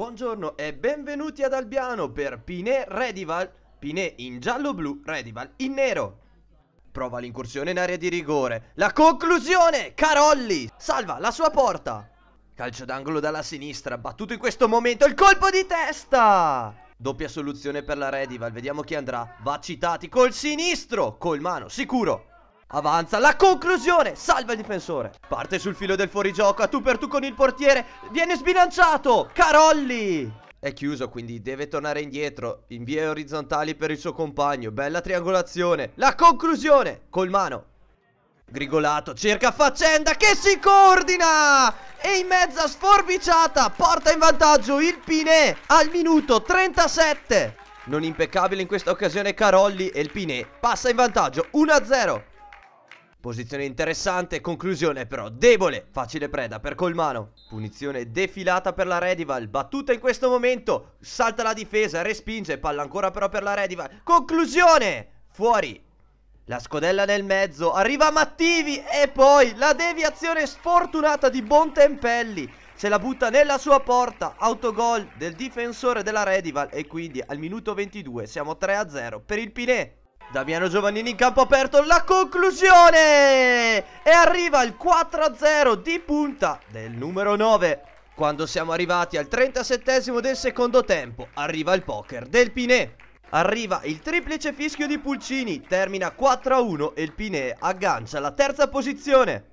Buongiorno e benvenuti ad Albiano per Pinè Redival. Pinè in giallo-blu, Redival in nero. Prova l'incursione in area di rigore. La conclusione! Carolli salva la sua porta. Calcio d'angolo dalla sinistra, battuto in questo momento il colpo di testa! Doppia soluzione per la Redival, vediamo chi andrà. Va citati col sinistro, col mano, sicuro. Avanza la conclusione Salva il difensore Parte sul filo del fuorigioco A tu per tu con il portiere Viene sbilanciato Carolli È chiuso quindi deve tornare indietro In vie orizzontali per il suo compagno Bella triangolazione La conclusione Col mano Grigolato cerca faccenda che si coordina e in mezza sforbiciata porta in vantaggio il Pinè al minuto 37 non impeccabile in questa occasione Carolli e il Pinè passa in vantaggio 1-0 Posizione interessante, conclusione però debole, facile preda per Colmano. Punizione defilata per la Redival, battuta in questo momento, salta la difesa, respinge, palla ancora però per la Redival. Conclusione, fuori. La scodella nel mezzo, arriva Mattivi e poi la deviazione sfortunata di Bontempelli. Se la butta nella sua porta, autogol del difensore della Redival e quindi al minuto 22 siamo 3-0 per il Pinè. Damiano Giovannini in campo aperto, la conclusione! E arriva il 4-0 di punta del numero 9. Quando siamo arrivati al 37 del secondo tempo, arriva il poker del Pinè. Arriva il triplice fischio di Pulcini, termina 4-1 e il Pinè aggancia la terza posizione.